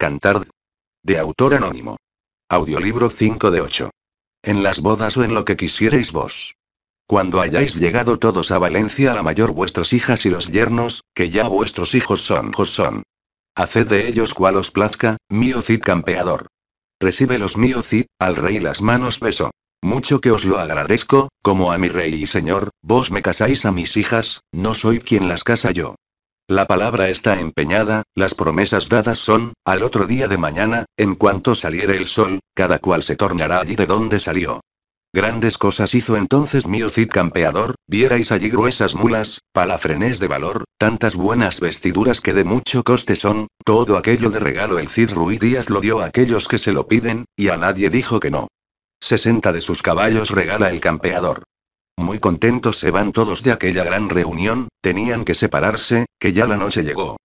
Cantar. De autor anónimo. Audiolibro 5 de 8. En las bodas o en lo que quisierais vos. Cuando hayáis llegado todos a Valencia a la mayor vuestras hijas y los yernos, que ya vuestros hijos son, son. Haced de ellos cual os plazca, mío Cid campeador. Recibe los mío Cid, al rey las manos beso. Mucho que os lo agradezco, como a mi rey y señor, vos me casáis a mis hijas, no soy quien las casa yo. La palabra está empeñada, las promesas dadas son, al otro día de mañana, en cuanto saliere el sol, cada cual se tornará allí de donde salió. Grandes cosas hizo entonces mío Cid campeador, vierais allí gruesas mulas, palafrenés de valor, tantas buenas vestiduras que de mucho coste son, todo aquello de regalo el Cid Ruy Díaz lo dio a aquellos que se lo piden, y a nadie dijo que no. Sesenta de sus caballos regala el campeador. Muy contentos se van todos de aquella gran reunión, tenían que separarse, que ya la noche llegó.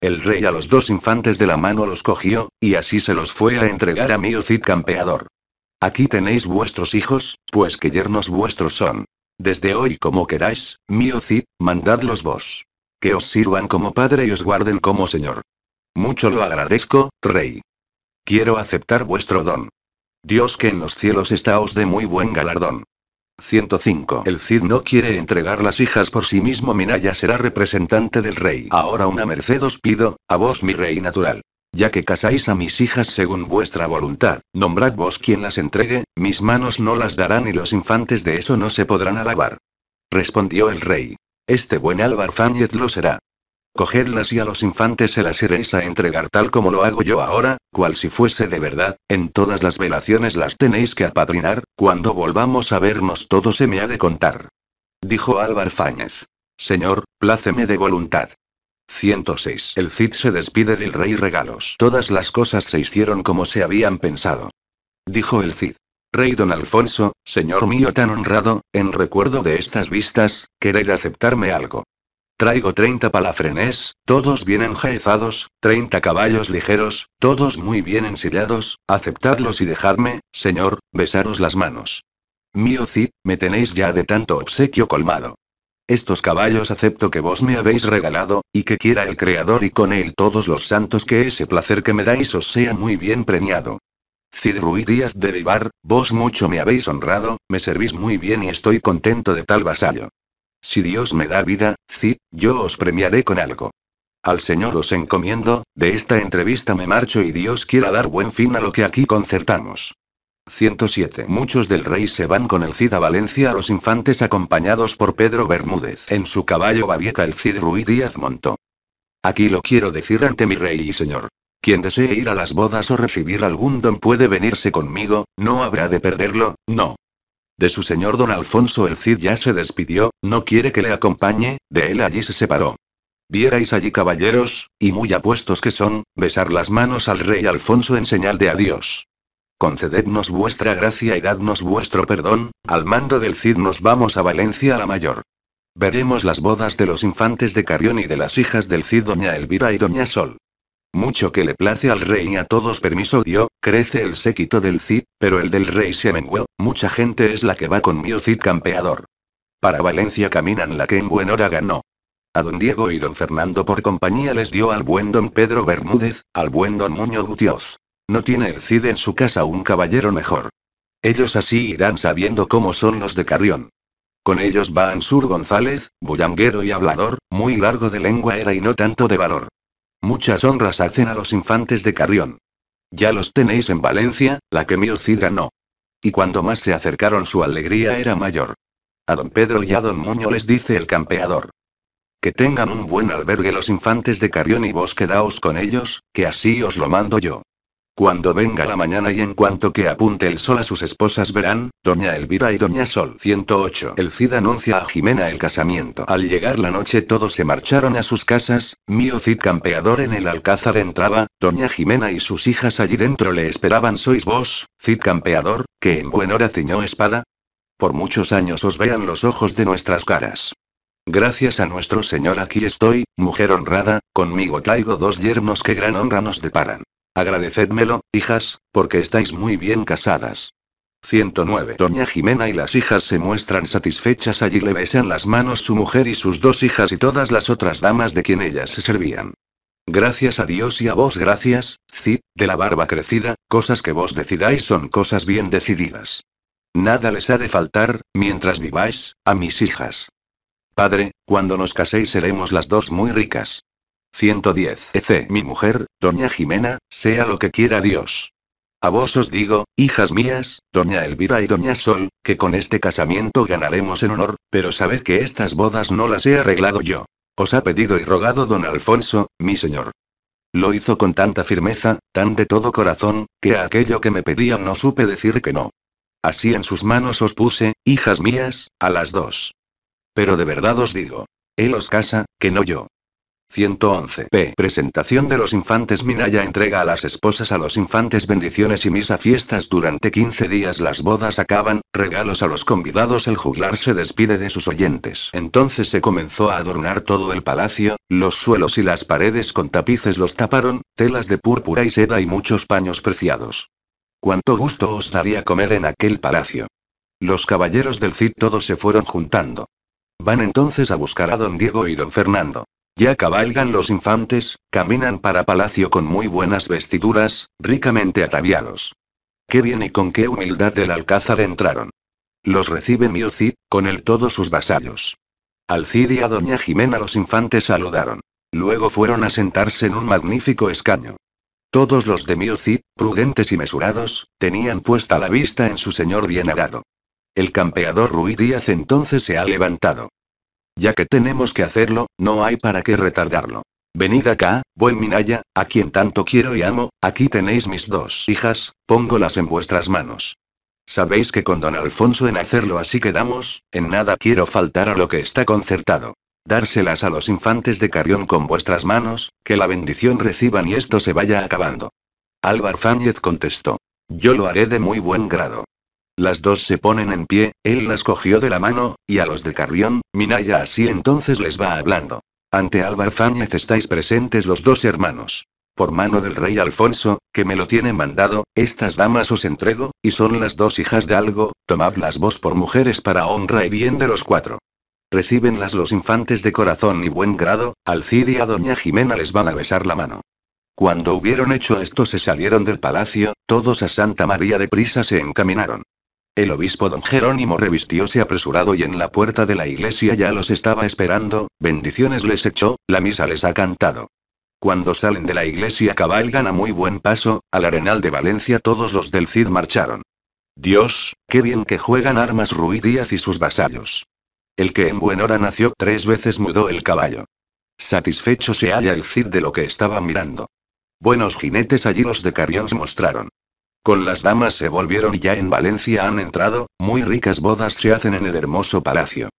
El rey a los dos infantes de la mano los cogió, y así se los fue a entregar a Mio Cid campeador. Aquí tenéis vuestros hijos, pues que yernos vuestros son. Desde hoy como queráis, mío Cid, mandadlos vos. Que os sirvan como padre y os guarden como señor. Mucho lo agradezco, rey. Quiero aceptar vuestro don. Dios que en los cielos está os dé muy buen galardón. 105. El Cid no quiere entregar las hijas por sí mismo. Minaya será representante del rey. Ahora una merced os pido, a vos mi rey natural. Ya que casáis a mis hijas según vuestra voluntad, nombrad vos quien las entregue, mis manos no las darán y los infantes de eso no se podrán alabar. Respondió el rey. Este buen Álvar Fáñez lo será. Cogedlas y a los infantes se las iréis a entregar tal como lo hago yo ahora, cual si fuese de verdad, en todas las velaciones las tenéis que apadrinar, cuando volvamos a vernos todo se me ha de contar. Dijo Álvar Fáñez. Señor, pláceme de voluntad. 106. El Cid se despide del rey regalos. Todas las cosas se hicieron como se habían pensado. Dijo el Cid. Rey don Alfonso, señor mío tan honrado, en recuerdo de estas vistas, queréis aceptarme algo. Traigo 30 palafrenés, todos bien enjaezados, 30 caballos ligeros, todos muy bien ensillados, aceptadlos y dejadme, señor, besaros las manos. Mío Cid, me tenéis ya de tanto obsequio colmado. Estos caballos acepto que vos me habéis regalado, y que quiera el Creador y con él todos los santos que ese placer que me dais os sea muy bien premiado. Cid Ruiz Díaz de Vivar, vos mucho me habéis honrado, me servís muy bien y estoy contento de tal vasallo. Si Dios me da vida, Cid, yo os premiaré con algo. Al Señor os encomiendo, de esta entrevista me marcho y Dios quiera dar buen fin a lo que aquí concertamos. 107. Muchos del rey se van con el Cid a Valencia a los infantes acompañados por Pedro Bermúdez. En su caballo Babieca el Cid Ruiz Díaz montó. Aquí lo quiero decir ante mi rey y señor. Quien desee ir a las bodas o recibir algún don puede venirse conmigo, no habrá de perderlo, no. De su señor don Alfonso el Cid ya se despidió, no quiere que le acompañe, de él allí se separó. Vierais allí caballeros, y muy apuestos que son, besar las manos al rey Alfonso en señal de adiós. Concedednos vuestra gracia y dadnos vuestro perdón, al mando del Cid nos vamos a Valencia la Mayor. Veremos las bodas de los infantes de Carrión y de las hijas del Cid doña Elvira y doña Sol. Mucho que le place al rey y a todos permiso dio, crece el séquito del Cid, pero el del rey se menguó, mucha gente es la que va con mío Cid campeador. Para Valencia caminan la que en buen hora ganó. A don Diego y don Fernando por compañía les dio al buen don Pedro Bermúdez, al buen don Muño Gutiós. No tiene el Cid en su casa un caballero mejor. Ellos así irán sabiendo cómo son los de Carrión. Con ellos va Ansur González, bullanguero y hablador, muy largo de lengua era y no tanto de valor. Muchas honras hacen a los infantes de Carrión. Ya los tenéis en Valencia, la que mío ganó. Y cuando más se acercaron su alegría era mayor. A don Pedro y a don Muño les dice el campeador. Que tengan un buen albergue los infantes de Carrión y vos quedaos con ellos, que así os lo mando yo. Cuando venga la mañana y en cuanto que apunte el sol a sus esposas verán, doña Elvira y doña Sol. 108. El Cid anuncia a Jimena el casamiento. Al llegar la noche todos se marcharon a sus casas, mío Cid campeador en el alcázar entraba, doña Jimena y sus hijas allí dentro le esperaban. ¿Sois vos, Cid campeador, que en buen hora ciñó espada? Por muchos años os vean los ojos de nuestras caras. Gracias a nuestro Señor aquí estoy, mujer honrada, conmigo traigo dos yernos que gran honra nos deparan. Agradecédmelo, hijas, porque estáis muy bien casadas. 109. Doña Jimena y las hijas se muestran satisfechas allí le besan las manos su mujer y sus dos hijas y todas las otras damas de quien ellas se servían. Gracias a Dios y a vos gracias, Cid, de la barba crecida, cosas que vos decidáis son cosas bien decididas. Nada les ha de faltar, mientras viváis, a mis hijas. Padre, cuando nos caséis seremos las dos muy ricas. 110. EC, mi mujer, doña Jimena, sea lo que quiera Dios. A vos os digo, hijas mías, doña Elvira y doña Sol, que con este casamiento ganaremos en honor, pero sabed que estas bodas no las he arreglado yo. Os ha pedido y rogado don Alfonso, mi señor. Lo hizo con tanta firmeza, tan de todo corazón, que a aquello que me pedían no supe decir que no. Así en sus manos os puse, hijas mías, a las dos. Pero de verdad os digo, él os casa, que no yo. 111. P. Presentación de los infantes. Minaya entrega a las esposas a los infantes bendiciones y misa fiestas durante 15 días. Las bodas acaban, regalos a los convidados. El juglar se despide de sus oyentes. Entonces se comenzó a adornar todo el palacio, los suelos y las paredes con tapices los taparon, telas de púrpura y seda y muchos paños preciados. Cuánto gusto os daría comer en aquel palacio. Los caballeros del Cid todos se fueron juntando. Van entonces a buscar a don Diego y don Fernando. Ya cabalgan los infantes, caminan para palacio con muy buenas vestiduras, ricamente ataviados. Qué bien y con qué humildad del alcázar entraron. Los recibe mi con él todos sus vasallos. Al Cid y a doña Jimena los infantes saludaron. Luego fueron a sentarse en un magnífico escaño. Todos los de miocid prudentes y mesurados, tenían puesta la vista en su señor bien arado. El campeador Ruy Díaz entonces se ha levantado. Ya que tenemos que hacerlo, no hay para qué retardarlo. Venid acá, buen Minaya, a quien tanto quiero y amo, aquí tenéis mis dos hijas, póngolas en vuestras manos. Sabéis que con don Alfonso en hacerlo así quedamos, en nada quiero faltar a lo que está concertado. Dárselas a los infantes de Carrión con vuestras manos, que la bendición reciban y esto se vaya acabando. Álvar Fáñez contestó. Yo lo haré de muy buen grado. Las dos se ponen en pie, él las cogió de la mano, y a los de Carrión, Minaya así entonces les va hablando. Ante Álvar Fáñez estáis presentes los dos hermanos. Por mano del rey Alfonso, que me lo tiene mandado, estas damas os entrego, y son las dos hijas de algo, tomadlas vos por mujeres para honra y bien de los cuatro. Recíbenlas los infantes de corazón y buen grado, Alcid y a doña Jimena les van a besar la mano. Cuando hubieron hecho esto se salieron del palacio, todos a Santa María de prisa se encaminaron. El obispo don Jerónimo revistióse apresurado y en la puerta de la iglesia ya los estaba esperando, bendiciones les echó, la misa les ha cantado. Cuando salen de la iglesia cabalgan a muy buen paso, al arenal de Valencia todos los del Cid marcharon. Dios, qué bien que juegan armas Ruy y sus vasallos. El que en buen hora nació tres veces mudó el caballo. Satisfecho se halla el Cid de lo que estaba mirando. Buenos jinetes allí los de Carrión mostraron. Con las damas se volvieron y ya en Valencia han entrado, muy ricas bodas se hacen en el hermoso palacio.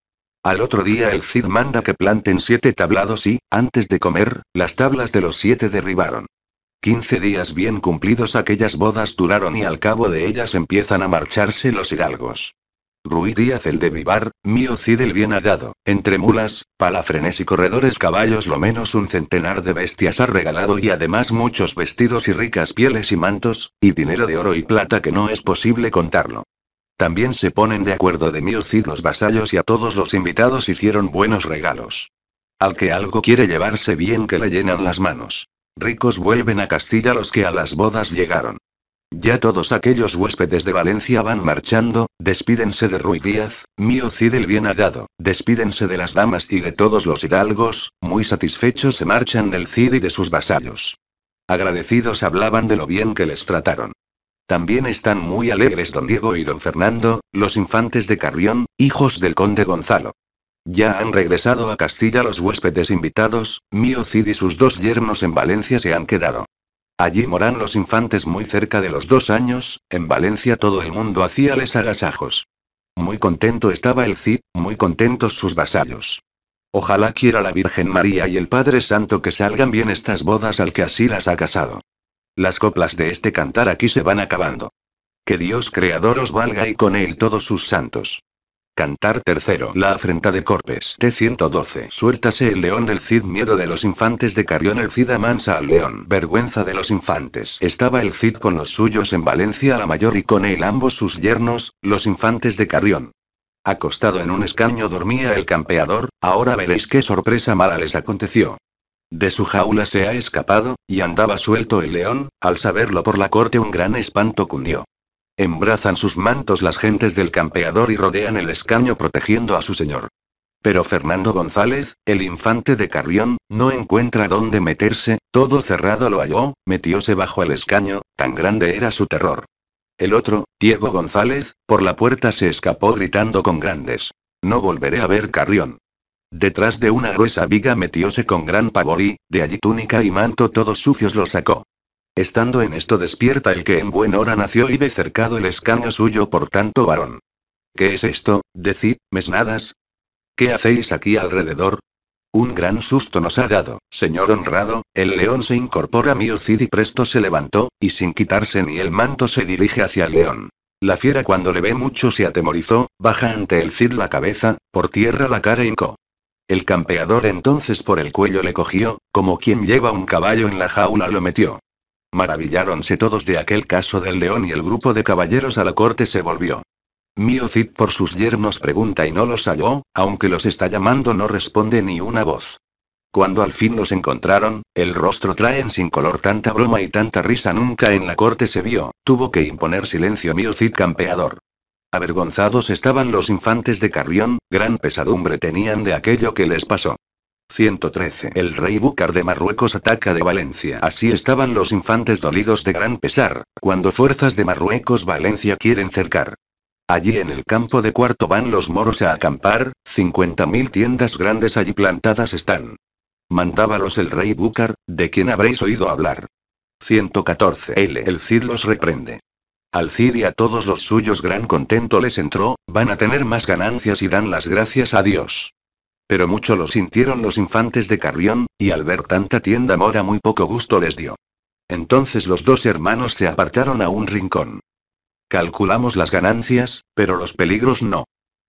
Al otro día el Cid manda que planten siete tablados y, antes de comer, las tablas de los siete derribaron. Quince días bien cumplidos aquellas bodas duraron y al cabo de ellas empiezan a marcharse los hidalgos. Ruy Díaz el de Vivar, mío Cid el bien hallado, entre mulas, palafrenes y corredores caballos lo menos un centenar de bestias ha regalado y además muchos vestidos y ricas pieles y mantos, y dinero de oro y plata que no es posible contarlo. También se ponen de acuerdo de mío Cid los vasallos y a todos los invitados hicieron buenos regalos. Al que algo quiere llevarse bien que le llenan las manos. Ricos vuelven a Castilla los que a las bodas llegaron. Ya todos aquellos huéspedes de Valencia van marchando, despídense de Ruy Díaz, mío Cid el bien hallado, despídense de las damas y de todos los hidalgos, muy satisfechos se marchan del Cid y de sus vasallos. Agradecidos hablaban de lo bien que les trataron. También están muy alegres don Diego y don Fernando, los infantes de Carrión, hijos del conde Gonzalo. Ya han regresado a Castilla los huéspedes invitados, mío Cid y sus dos yernos en Valencia se han quedado. Allí moran los infantes muy cerca de los dos años, en Valencia todo el mundo hacíales agasajos. Muy contento estaba el Cid, muy contentos sus vasallos. Ojalá quiera la Virgen María y el Padre Santo que salgan bien estas bodas al que así las ha casado. Las coplas de este cantar aquí se van acabando. Que Dios Creador os valga y con él todos sus santos. Cantar tercero. La afrenta de Corpes. T112. Suéltase el león del Cid. Miedo de los infantes de Carrión. El Cid amansa al león. Vergüenza de los infantes. Estaba el Cid con los suyos en Valencia la mayor y con él ambos sus yernos, los infantes de Carrión. Acostado en un escaño dormía el campeador, ahora veréis qué sorpresa mala les aconteció. De su jaula se ha escapado, y andaba suelto el león, al saberlo por la corte un gran espanto cundió. Embrazan sus mantos las gentes del campeador y rodean el escaño protegiendo a su señor. Pero Fernando González, el infante de Carrión, no encuentra dónde meterse, todo cerrado lo halló, metióse bajo el escaño, tan grande era su terror. El otro, Diego González, por la puerta se escapó gritando con grandes. No volveré a ver Carrión. Detrás de una gruesa viga metióse con gran pavor y, de allí túnica y manto todos sucios lo sacó. Estando en esto despierta el que en buen hora nació y ve cercado el escaño suyo por tanto varón. ¿Qué es esto? Decid, mesnadas. ¿Qué hacéis aquí alrededor? Un gran susto nos ha dado, señor honrado, el león se incorpora a mi Cid y presto se levantó, y sin quitarse ni el manto se dirige hacia el león. La fiera cuando le ve mucho se atemorizó, baja ante el Cid la cabeza, por tierra la cara hincó. El campeador entonces por el cuello le cogió, como quien lleva un caballo en la jaula lo metió. Maravilláronse todos de aquel caso del león y el grupo de caballeros a la corte se volvió. Mio Cid por sus yernos pregunta y no los halló, aunque los está llamando no responde ni una voz. Cuando al fin los encontraron, el rostro traen sin color tanta broma y tanta risa nunca en la corte se vio, tuvo que imponer silencio Mio campeador. Avergonzados estaban los infantes de Carrión, gran pesadumbre tenían de aquello que les pasó. 113. El rey Búcar de Marruecos ataca de Valencia. Así estaban los infantes dolidos de gran pesar, cuando fuerzas de Marruecos Valencia quieren cercar. Allí en el campo de cuarto van los moros a acampar, 50.000 tiendas grandes allí plantadas están. Mandábalos el rey Búcar, de quien habréis oído hablar. 114. El Cid los reprende. Al Cid y a todos los suyos gran contento les entró, van a tener más ganancias y dan las gracias a Dios pero mucho lo sintieron los infantes de Carrión, y al ver tanta tienda mora muy poco gusto les dio. Entonces los dos hermanos se apartaron a un rincón. Calculamos las ganancias, pero los peligros no.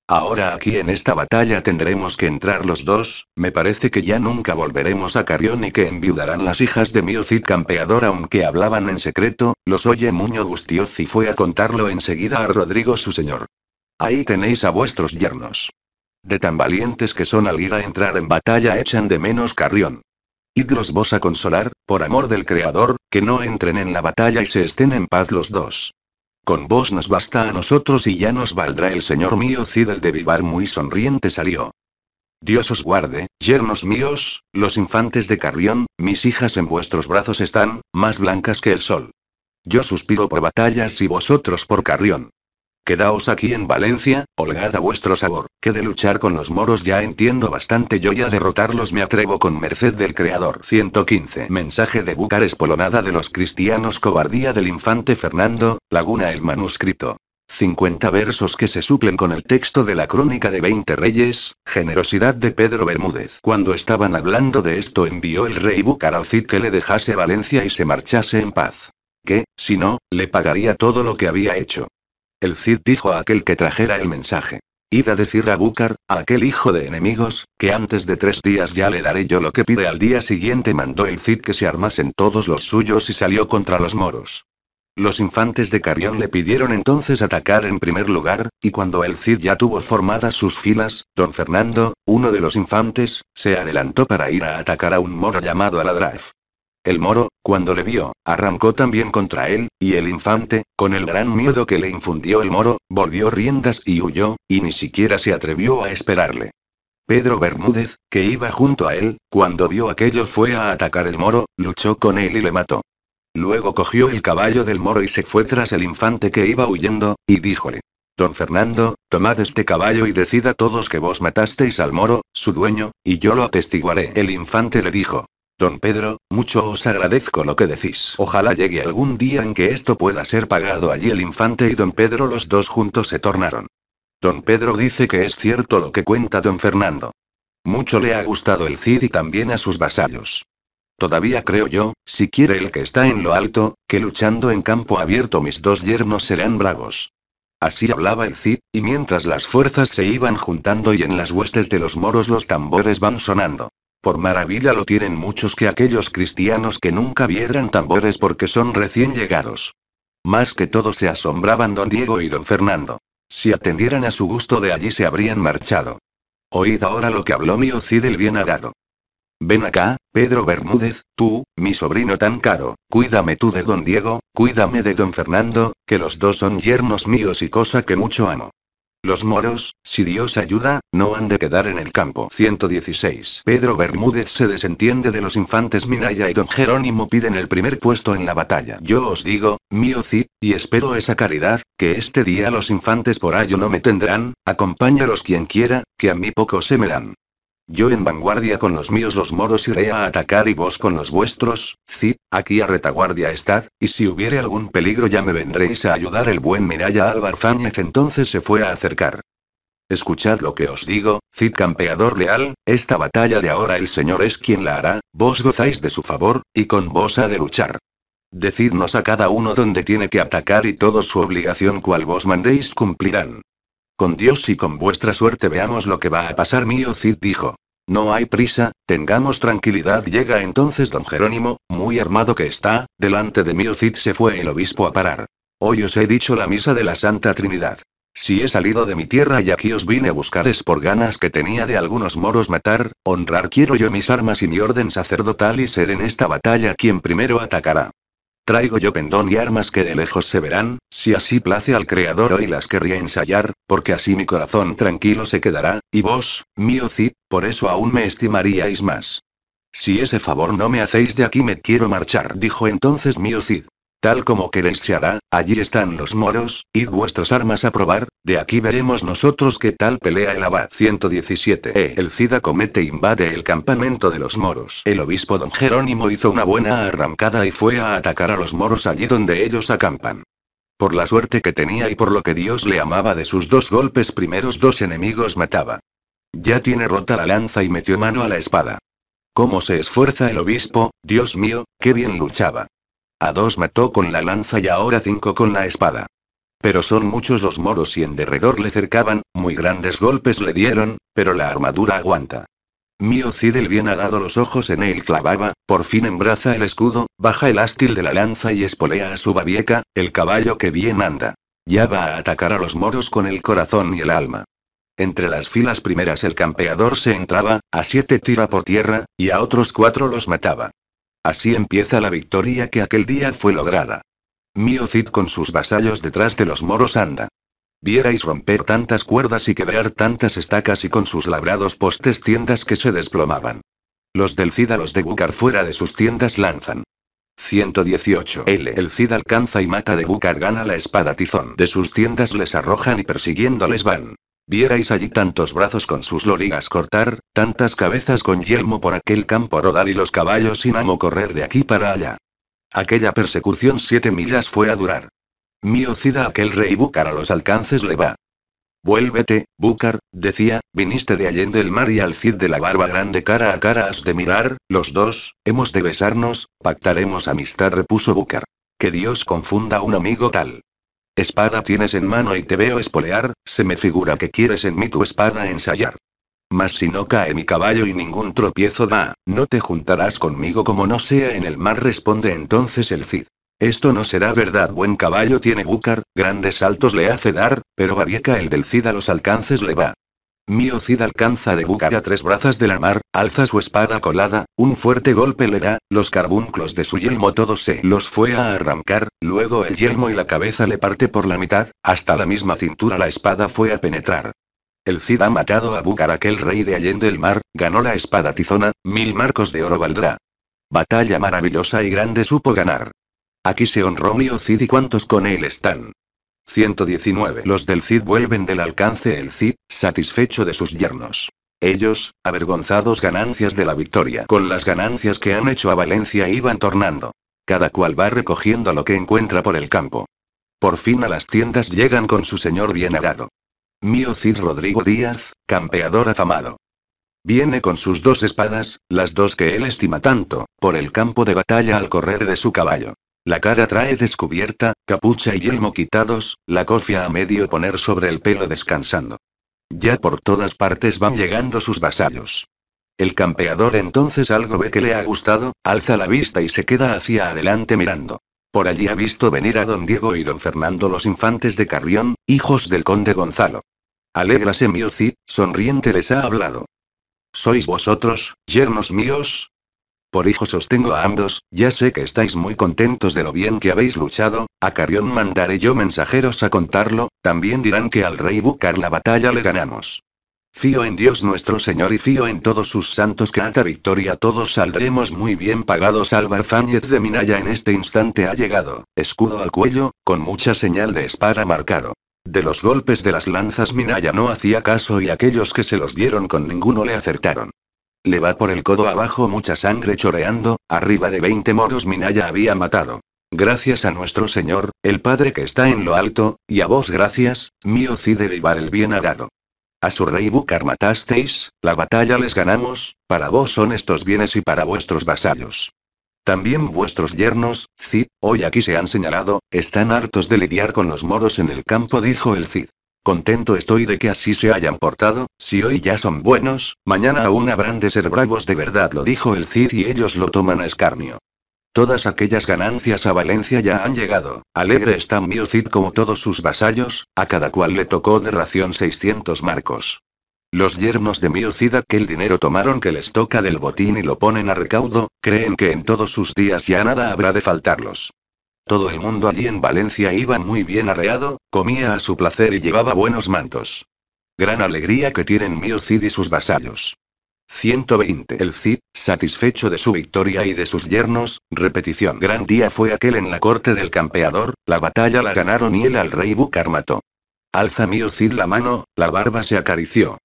Ahora aquí en esta batalla tendremos que entrar los dos, me parece que ya nunca volveremos a Carrión y que enviudarán las hijas de mi campeador aunque hablaban en secreto, los oye Muño Gustioz y fue a contarlo enseguida a Rodrigo su señor. Ahí tenéis a vuestros yernos. De tan valientes que son al ir a entrar en batalla echan de menos carrión. Idlos vos a consolar, por amor del Creador, que no entren en la batalla y se estén en paz los dos. Con vos nos basta a nosotros y ya nos valdrá el señor mío Cid el de Vivar muy sonriente salió. Dios os guarde, yernos míos, los infantes de Carrión, mis hijas en vuestros brazos están, más blancas que el sol. Yo suspiro por batallas y vosotros por Carrión. Quedaos aquí en Valencia, holgad a vuestro sabor, que de luchar con los moros ya entiendo bastante yo ya derrotarlos me atrevo con merced del Creador. 115 Mensaje de Búcar espolonada de los cristianos Cobardía del Infante Fernando, Laguna el manuscrito. 50 versos que se suplen con el texto de la Crónica de 20 Reyes, generosidad de Pedro Bermúdez. Cuando estaban hablando de esto envió el rey Bucar al Cid que le dejase Valencia y se marchase en paz. Que, si no, le pagaría todo lo que había hecho. El Cid dijo a aquel que trajera el mensaje. Id a decir a Búcar, a aquel hijo de enemigos, que antes de tres días ya le daré yo lo que pide al día siguiente. Mandó el Cid que se armasen todos los suyos y salió contra los moros. Los infantes de Carrión le pidieron entonces atacar en primer lugar, y cuando el Cid ya tuvo formadas sus filas, don Fernando, uno de los infantes, se adelantó para ir a atacar a un moro llamado Aladraf. El moro, cuando le vio, arrancó también contra él, y el infante, con el gran miedo que le infundió el moro, volvió riendas y huyó, y ni siquiera se atrevió a esperarle. Pedro Bermúdez, que iba junto a él, cuando vio aquello fue a atacar el moro, luchó con él y le mató. Luego cogió el caballo del moro y se fue tras el infante que iba huyendo, y díjole, Don Fernando, tomad este caballo y decid a todos que vos matasteis al moro, su dueño, y yo lo atestiguaré. El infante le dijo, Don Pedro, mucho os agradezco lo que decís. Ojalá llegue algún día en que esto pueda ser pagado allí el infante y don Pedro los dos juntos se tornaron. Don Pedro dice que es cierto lo que cuenta don Fernando. Mucho le ha gustado el Cid y también a sus vasallos. Todavía creo yo, si quiere el que está en lo alto, que luchando en campo abierto mis dos yernos serán bravos. Así hablaba el Cid, y mientras las fuerzas se iban juntando y en las huestes de los moros los tambores van sonando. Por maravilla lo tienen muchos que aquellos cristianos que nunca vieran tambores porque son recién llegados. Más que todo se asombraban don Diego y don Fernando. Si atendieran a su gusto de allí se habrían marchado. Oíd ahora lo que habló mi del el bien agado Ven acá, Pedro Bermúdez, tú, mi sobrino tan caro, cuídame tú de don Diego, cuídame de don Fernando, que los dos son yernos míos y cosa que mucho amo. Los moros, si Dios ayuda, no han de quedar en el campo. 116. Pedro Bermúdez se desentiende de los infantes Minaya y don Jerónimo piden el primer puesto en la batalla. Yo os digo, mío Cid, y espero esa caridad, que este día los infantes por ayo no me tendrán, acompáñalos quien quiera, que a mí poco se me dan. Yo en vanguardia con los míos los moros iré a atacar y vos con los vuestros, Cid, aquí a retaguardia estad, y si hubiere algún peligro ya me vendréis a ayudar el buen Minaya Fáñez entonces se fue a acercar. Escuchad lo que os digo, Cid campeador leal, esta batalla de ahora el Señor es quien la hará, vos gozáis de su favor, y con vos ha de luchar. Decidnos a cada uno dónde tiene que atacar y todos su obligación cual vos mandéis cumplirán. Con Dios y con vuestra suerte veamos lo que va a pasar, mío Cid dijo. No hay prisa, tengamos tranquilidad. Llega entonces don Jerónimo, muy armado que está, delante de mío Cid se fue el obispo a parar. Hoy os he dicho la misa de la Santa Trinidad. Si he salido de mi tierra y aquí os vine a buscar es por ganas que tenía de algunos moros matar, honrar quiero yo mis armas y mi orden sacerdotal y ser en esta batalla quien primero atacará. Traigo yo pendón y armas que de lejos se verán, si así place al Creador hoy las querría ensayar, porque así mi corazón tranquilo se quedará, y vos, mío Cid, por eso aún me estimaríais más. Si ese favor no me hacéis de aquí me quiero marchar, dijo entonces mío Cid. Tal como queréis se hará, allí están los moros, id vuestras armas a probar, de aquí veremos nosotros qué tal pelea el abad 117. E. Eh, el Cida comete e invade el campamento de los moros. El obispo don Jerónimo hizo una buena arrancada y fue a atacar a los moros allí donde ellos acampan. Por la suerte que tenía y por lo que Dios le amaba de sus dos golpes primeros dos enemigos mataba. Ya tiene rota la lanza y metió mano a la espada. ¿Cómo se esfuerza el obispo, Dios mío, qué bien luchaba. A dos mató con la lanza y ahora cinco con la espada. Pero son muchos los moros y en derredor le cercaban, muy grandes golpes le dieron, pero la armadura aguanta. Mío Cid el bien ha dado los ojos en él clavaba, por fin embraza el escudo, baja el ástil de la lanza y espolea a su babieca, el caballo que bien anda. Ya va a atacar a los moros con el corazón y el alma. Entre las filas primeras el campeador se entraba, a siete tira por tierra, y a otros cuatro los mataba. Así empieza la victoria que aquel día fue lograda. Mio Cid con sus vasallos detrás de los moros anda. Vierais romper tantas cuerdas y quebrar tantas estacas y con sus labrados postes tiendas que se desplomaban. Los del Cid a los de Bucar fuera de sus tiendas lanzan. 118. L. El Cid alcanza y mata de Bucar gana la espada tizón. De sus tiendas les arrojan y persiguiéndoles van. Vierais allí tantos brazos con sus lorigas cortar, tantas cabezas con yelmo por aquel campo rodar y los caballos sin amo correr de aquí para allá. Aquella persecución siete millas fue a durar. cida aquel rey Búcar a los alcances le va. Vuélvete, Búcar, decía, viniste de Allende el mar y al Cid de la barba grande cara a cara has de mirar, los dos, hemos de besarnos, pactaremos amistad repuso Búcar. Que Dios confunda a un amigo tal. Espada tienes en mano y te veo espolear, se me figura que quieres en mí tu espada ensayar. Mas si no cae mi caballo y ningún tropiezo da, no te juntarás conmigo como no sea en el mar, responde entonces el Cid. Esto no será verdad, buen caballo tiene Búcar, grandes saltos le hace dar, pero barieca el del Cid a los alcances le va. Mio Cid alcanza de Bucar a tres brazas de la mar, alza su espada colada, un fuerte golpe le da, los carbunclos de su yelmo todos se los fue a arrancar, luego el yelmo y la cabeza le parte por la mitad, hasta la misma cintura la espada fue a penetrar. El Cid ha matado a Bucar aquel rey de Allende el Mar, ganó la espada tizona, mil marcos de oro valdrá. Batalla maravillosa y grande supo ganar. Aquí se honró Mio Cid y cuantos con él están. 119. Los del Cid vuelven del alcance el Cid, satisfecho de sus yernos. Ellos, avergonzados ganancias de la victoria, con las ganancias que han hecho a Valencia iban tornando. Cada cual va recogiendo lo que encuentra por el campo. Por fin a las tiendas llegan con su señor bien agado. Mío Cid Rodrigo Díaz, campeador afamado. Viene con sus dos espadas, las dos que él estima tanto, por el campo de batalla al correr de su caballo. La cara trae descubierta, capucha y yelmo quitados, la cofia a medio poner sobre el pelo descansando. Ya por todas partes van llegando sus vasallos. El campeador entonces algo ve que le ha gustado, alza la vista y se queda hacia adelante mirando. Por allí ha visto venir a don Diego y don Fernando los infantes de Carrión, hijos del conde Gonzalo. Alégrase mi sonriente les ha hablado. Sois vosotros, yernos míos, por hijos sostengo a ambos, ya sé que estáis muy contentos de lo bien que habéis luchado, a Carión mandaré yo mensajeros a contarlo, también dirán que al rey Bucar la batalla le ganamos. Fío en Dios nuestro Señor y fío en todos sus santos que alta victoria todos saldremos muy bien pagados. Álvar Fáñez de Minaya en este instante ha llegado, escudo al cuello, con mucha señal de espada marcado. De los golpes de las lanzas Minaya no hacía caso y aquellos que se los dieron con ninguno le acertaron. Le va por el codo abajo mucha sangre choreando, arriba de 20 moros Minaya había matado. Gracias a nuestro Señor, el Padre que está en lo alto, y a vos gracias, mío Cid derivar el bien agado. A su rey Bucar matasteis, la batalla les ganamos, para vos son estos bienes y para vuestros vasallos. También vuestros yernos, Cid, hoy aquí se han señalado, están hartos de lidiar con los moros en el campo, dijo el Cid. Contento estoy de que así se hayan portado, si hoy ya son buenos, mañana aún habrán de ser bravos de verdad, lo dijo el Cid y ellos lo toman a escarnio. Todas aquellas ganancias a Valencia ya han llegado. Alegre está Mio Cid como todos sus vasallos, a cada cual le tocó de ración 600 marcos. Los yernos de Mio Cid aquel dinero tomaron que les toca del botín y lo ponen a recaudo, creen que en todos sus días ya nada habrá de faltarlos. Todo el mundo allí en Valencia iba muy bien arreado, comía a su placer y llevaba buenos mantos. Gran alegría que tienen Mio Cid y sus vasallos. 120. El Cid, satisfecho de su victoria y de sus yernos, repetición. Gran día fue aquel en la corte del campeador, la batalla la ganaron y él al rey Bucar mató. Alza Mio Cid la mano, la barba se acarició.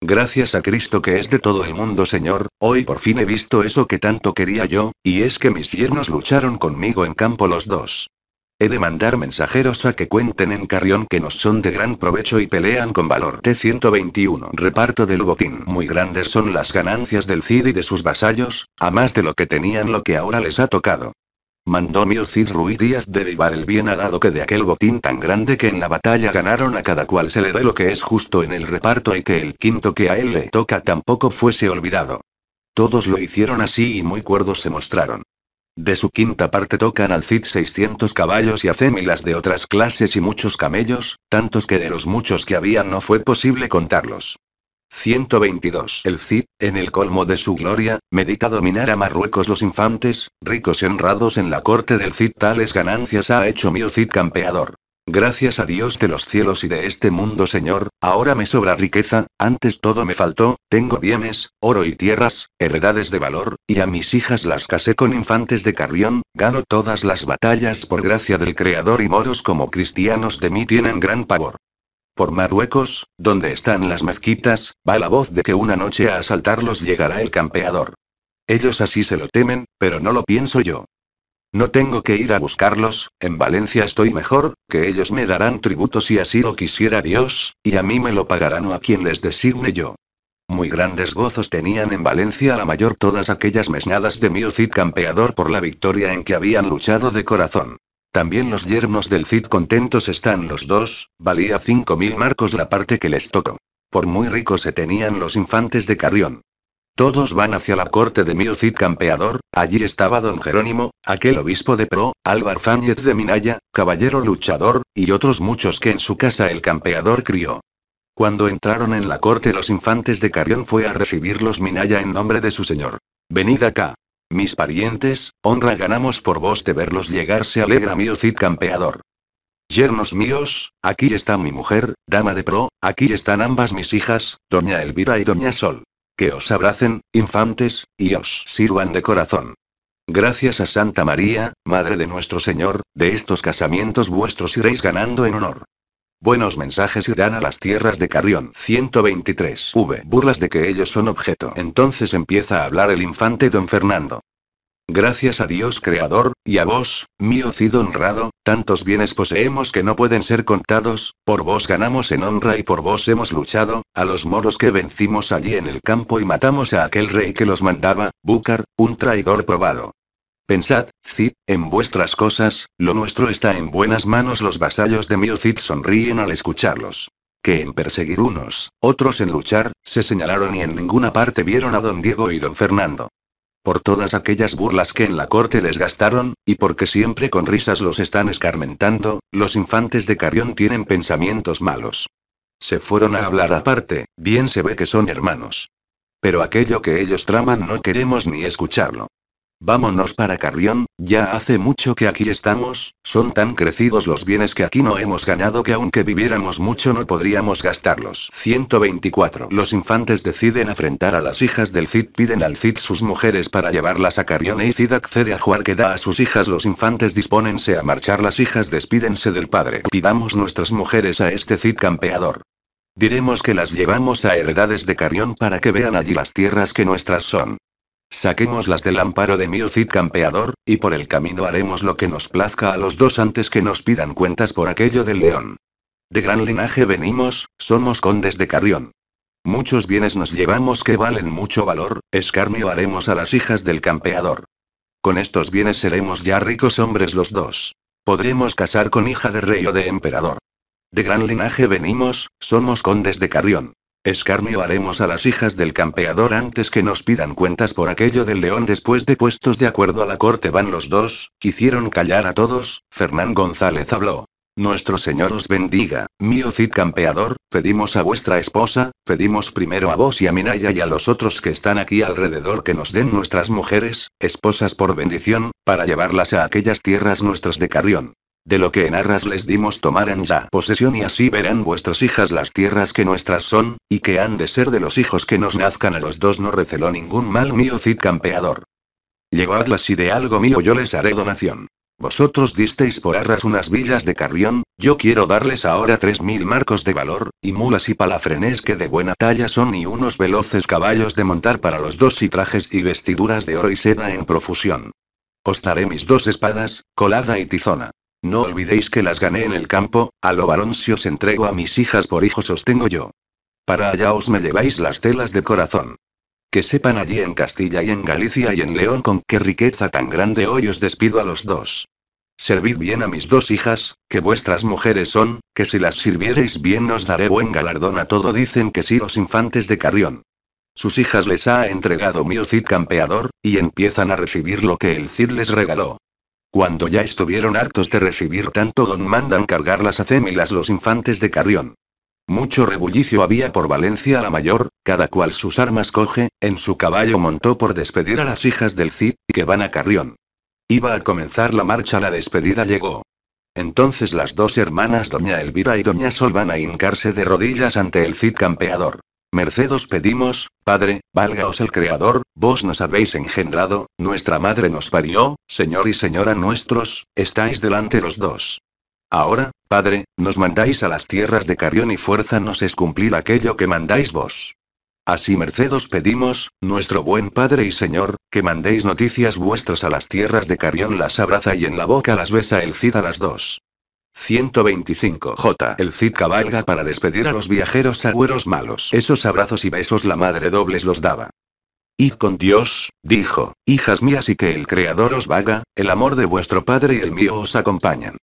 Gracias a Cristo que es de todo el mundo Señor, hoy por fin he visto eso que tanto quería yo, y es que mis yernos lucharon conmigo en campo los dos. He de mandar mensajeros a que cuenten en Carrión que nos son de gran provecho y pelean con valor T-121. Reparto del botín. Muy grandes son las ganancias del Cid y de sus vasallos, a más de lo que tenían lo que ahora les ha tocado mandó cid Ruiz Díaz derivar el bien ha dado que de aquel botín tan grande que en la batalla ganaron a cada cual se le dé lo que es justo en el reparto y que el quinto que a él le toca tampoco fuese olvidado. Todos lo hicieron así y muy cuerdos se mostraron. De su quinta parte tocan al Cid 600 caballos y acémilas de otras clases y muchos camellos, tantos que de los muchos que había no fue posible contarlos. 122. El Cid, en el colmo de su gloria, medita dominar a Marruecos los infantes, ricos y honrados en la corte del Cid tales ganancias ha hecho mi Cid campeador. Gracias a Dios de los cielos y de este mundo Señor, ahora me sobra riqueza, antes todo me faltó, tengo bienes, oro y tierras, heredades de valor, y a mis hijas las casé con infantes de Carrión, gano todas las batallas por gracia del Creador y moros como cristianos de mí tienen gran pavor. Por Marruecos, donde están las mezquitas, va la voz de que una noche a asaltarlos llegará el campeador. Ellos así se lo temen, pero no lo pienso yo. No tengo que ir a buscarlos, en Valencia estoy mejor, que ellos me darán tributo si así lo quisiera Dios, y a mí me lo pagarán o a quien les designe yo. Muy grandes gozos tenían en Valencia la mayor todas aquellas mesnadas de miocid campeador por la victoria en que habían luchado de corazón. También los yernos del Cid contentos están los dos, valía 5.000 mil marcos la parte que les tocó. Por muy ricos se tenían los infantes de Carrión. Todos van hacia la corte de mi Cid campeador, allí estaba don Jerónimo, aquel obispo de Pro, Álvar Fáñez de Minaya, caballero luchador, y otros muchos que en su casa el campeador crió. Cuando entraron en la corte los infantes de Carrión fue a recibirlos Minaya en nombre de su señor. Venid acá, mis parientes, honra ganamos por vos de verlos llegar se alegra mío Cid campeador. Yernos míos, aquí está mi mujer, dama de pro, aquí están ambas mis hijas, doña Elvira y doña Sol. Que os abracen, infantes, y os sirvan de corazón. Gracias a Santa María, Madre de nuestro Señor, de estos casamientos vuestros iréis ganando en honor. Buenos mensajes irán a las tierras de Carrión. 123. V. Burlas de que ellos son objeto. Entonces empieza a hablar el infante don Fernando. Gracias a Dios Creador, y a vos, mío cido honrado, tantos bienes poseemos que no pueden ser contados, por vos ganamos en honra y por vos hemos luchado, a los moros que vencimos allí en el campo y matamos a aquel rey que los mandaba, Búcar, un traidor probado. Pensad, Cid, en vuestras cosas, lo nuestro está en buenas manos. Los vasallos de Mio Cid sonríen al escucharlos. Que en perseguir unos, otros en luchar, se señalaron y en ninguna parte vieron a don Diego y don Fernando. Por todas aquellas burlas que en la corte les gastaron, y porque siempre con risas los están escarmentando, los infantes de Carrión tienen pensamientos malos. Se fueron a hablar aparte, bien se ve que son hermanos. Pero aquello que ellos traman no queremos ni escucharlo. Vámonos para Carrión, ya hace mucho que aquí estamos, son tan crecidos los bienes que aquí no hemos ganado que aunque viviéramos mucho no podríamos gastarlos. 124. Los infantes deciden afrentar a las hijas del Cid, piden al Cid sus mujeres para llevarlas a Carrión y Cid accede a jugar que da a sus hijas. Los infantes dispónense a marchar, las hijas despídense del padre. Pidamos nuestras mujeres a este Cid campeador. Diremos que las llevamos a heredades de Carrión para que vean allí las tierras que nuestras son. Saquemos las del amparo de mi campeador, y por el camino haremos lo que nos plazca a los dos antes que nos pidan cuentas por aquello del león. De gran linaje venimos, somos condes de Carrión. Muchos bienes nos llevamos que valen mucho valor, escarnio haremos a las hijas del campeador. Con estos bienes seremos ya ricos hombres los dos. Podremos casar con hija de rey o de emperador. De gran linaje venimos, somos condes de Carrión. Escarnio haremos a las hijas del campeador antes que nos pidan cuentas por aquello del león. Después de puestos de acuerdo a la corte van los dos, hicieron callar a todos, Fernán González habló. Nuestro Señor os bendiga, mío Cid campeador, pedimos a vuestra esposa, pedimos primero a vos y a Minaya y a los otros que están aquí alrededor que nos den nuestras mujeres, esposas por bendición, para llevarlas a aquellas tierras nuestras de Carrión. De lo que en Arras les dimos tomarán ya posesión y así verán vuestras hijas las tierras que nuestras son, y que han de ser de los hijos que nos nazcan a los dos no receló ningún mal mío Cid campeador. Llevadlas y de algo mío yo les haré donación. Vosotros disteis por arras unas villas de Carrión, yo quiero darles ahora tres mil marcos de valor, y mulas y palafrenes que de buena talla son y unos veloces caballos de montar para los dos y trajes y vestiduras de oro y seda en profusión. Os daré mis dos espadas, colada y tizona. No olvidéis que las gané en el campo, a lo varón si os entrego a mis hijas por hijos os tengo yo. Para allá os me lleváis las telas de corazón. Que sepan allí en Castilla y en Galicia y en León con qué riqueza tan grande hoy os despido a los dos. Servid bien a mis dos hijas, que vuestras mujeres son, que si las sirviereis bien os daré buen galardón a todo dicen que sí los infantes de Carrión. Sus hijas les ha entregado mi Cid campeador, y empiezan a recibir lo que el Cid les regaló. Cuando ya estuvieron hartos de recibir tanto don mandan cargar las acémilas los infantes de Carrión. Mucho rebullicio había por Valencia la mayor, cada cual sus armas coge, en su caballo montó por despedir a las hijas del Cid, que van a Carrión. Iba a comenzar la marcha, la despedida llegó. Entonces las dos hermanas doña Elvira y doña Sol van a hincarse de rodillas ante el Cid campeador. Mercedos pedimos, Padre, válgaos el Creador, vos nos habéis engendrado, nuestra madre nos parió, Señor y Señora nuestros, estáis delante los dos. Ahora, Padre, nos mandáis a las tierras de Carrión y fuerza nos es cumplir aquello que mandáis vos. Así Mercedos pedimos, nuestro buen Padre y Señor, que mandéis noticias vuestras a las tierras de Carrión, las abraza y en la boca las besa el Cid a las dos. 125J. El Cid cabalga para despedir a los viajeros agüeros malos. Esos abrazos y besos la madre dobles los daba. Id con Dios, dijo, hijas mías y que el Creador os vaga, el amor de vuestro Padre y el mío os acompañan.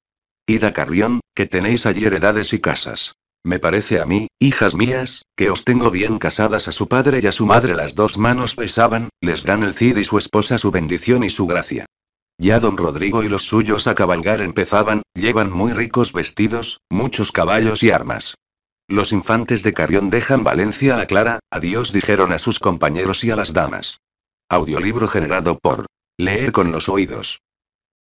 Id a Carrión, que tenéis ayer heredades y casas. Me parece a mí, hijas mías, que os tengo bien casadas a su padre y a su madre las dos manos pesaban, les dan el Cid y su esposa su bendición y su gracia. Ya don Rodrigo y los suyos a cabalgar empezaban, llevan muy ricos vestidos, muchos caballos y armas. Los infantes de Carrión dejan Valencia a Clara, adiós dijeron a sus compañeros y a las damas. Audiolibro generado por Leer con los oídos.